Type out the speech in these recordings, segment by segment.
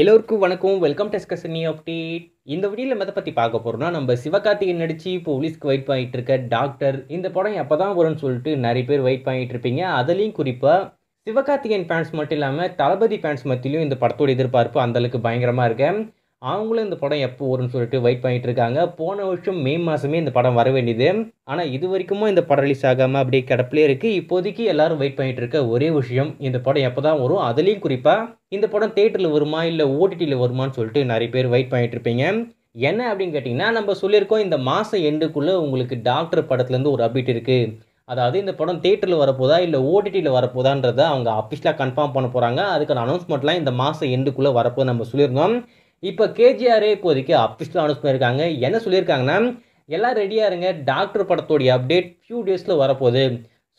எல்லோருக்கும் வணக்கம் welcome டெஸ்கஸ் update இந்த வீடியோவில் எதை பற்றி பார்க்க போகிறோம்னா நம்ம நடிச்சு நடித்து போலீஸ்க்கு வெயிட் பண்ணிகிட்டு இருக்க டாக்டர் இந்த படம் எப்போ தான் வரும்னு சொல்லிட்டு நிறைய பேர் வெயிட் பண்ணிகிட்டு இருப்பீங்க அதுலேயும் குறிப்பாக சிவகார்த்திகன் ஃபேன்ஸ் மட்டும் இல்லாமல் தளபதி ஃபேன்ஸ் மத்தியிலும் இந்த படத்தோட எதிர்பார்ப்பு அந்தளவுக்கு பயங்கரமாக இருக்கேன் அவங்களும் இந்த படம் எப்போ வரும்னு சொல்லிட்டு வெயிட் பண்ணிகிட்டு இருக்காங்க போன வருஷம் மே மாதமே இந்த படம் வர வேண்டியது ஆனால் இது வரைக்குமோ இந்த படம் ரிலீஸ் ஆகாமல் அப்படியே கிடப்பிலே இருக்குது இப்போதைக்கு எல்லாரும் வெயிட் பண்ணிகிட்டு இருக்க ஒரே விஷயம் இந்த படம் எப்போ தான் வரும் அதுலேயும் குறிப்பாக இந்த படம் தேட்டரில் வருமா இல்லை ஓடிடியில் வருமானு சொல்லிட்டு நிறைய பேர் வெயிட் பண்ணிகிட்டு இருப்பீங்க என்ன அப்படின்னு கேட்டிங்கன்னா நம்ம சொல்லியிருக்கோம் இந்த மாதம் எண்டுக்குள்ளே உங்களுக்கு டாக்டர் படத்துலேருந்து ஒரு அப்டேட் இருக்குது அதாவது இந்த படம் தேட்டரில் வரப்போதா இல்லை ஓடிடியில் வரப்போதான்றதை அவங்க அஃபிஷியலாக கன்ஃபார்ம் பண்ண போகிறாங்க அதுக்கான அனௌன்ஸ்மெண்ட்லாம் இந்த மாதம் எண்டுக்குள்ளே வரப்போ நம்ம சொல்லியிருந்தோம் இப்போ கேஜிஆரே இப்போதைக்கு அஃபிஷியலாக அனௌன்ஸ் பண்ணியிருக்காங்க என்ன சொல்லியிருக்காங்கன்னா எல்லாம் ரெடியாக இருங்க டாக்டர் படத்தோடைய அப்டேட் ஃபியூ டேஸில் வரப்போகுது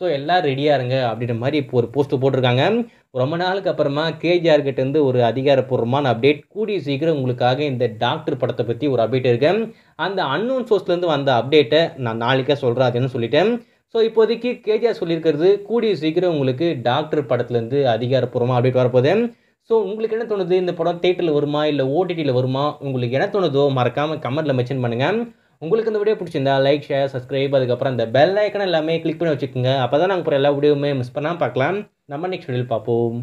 ஸோ எல்லாம் ரெடியாக இருங்க அப்படின்ற மாதிரி இப்போ ஒரு போஸ்ட்டு போட்டிருக்காங்க ரொம்ப நாளுக்கு அப்புறமா கேஜிஆர் கிட்டேருந்து ஒரு அதிகாரப்பூர்வமான அப்டேட் கூடிய சீக்கிரம் உங்களுக்காக இந்த டாக்டர் படத்தை பற்றி ஒரு அப்டேட் இருக்கேன் அந்த அன்னோன் சோர்ஸ்லேருந்து வந்த அப்டேட்டை நான் நாளைக்கே சொல்கிறேன் அதுன்னு சொல்லிட்டேன் ஸோ இப்போதைக்கு கேஜிஆர் சொல்லியிருக்கிறது கூடிய சீக்கிரம் உங்களுக்கு டாக்டர் படத்துலேருந்து அதிகாரப்பூர்வமாக அப்டேட் வரப்போகுது ஸோ உங்களுக்கு என்ன தோணுது இந்த படம் தேட்டரில் வருமா இல்லை ஓடிடியில் வருமா உங்களுக்கு என்ன தோணுதோ மறக்காமல் கமெண்டில் மென்ஷன் பண்ணுங்கள் உங்களுக்கு இந்த வீடியோ பிடிச்சிருந்தா லைக் ஷேர் சப்ஸ்கிரைப் அதுக்கப்புறம் இந்த பெல் ஐக்கன் எல்லாமே கிளிக் பண்ணி வச்சுக்கோங்க அப்போ தான் நாங்கள் எல்லா வீடியோவுமே மிஸ் பண்ணால் பார்க்கலாம் நம்ம நெக்ஸ்ட் வீடியோவில் பார்ப்போம்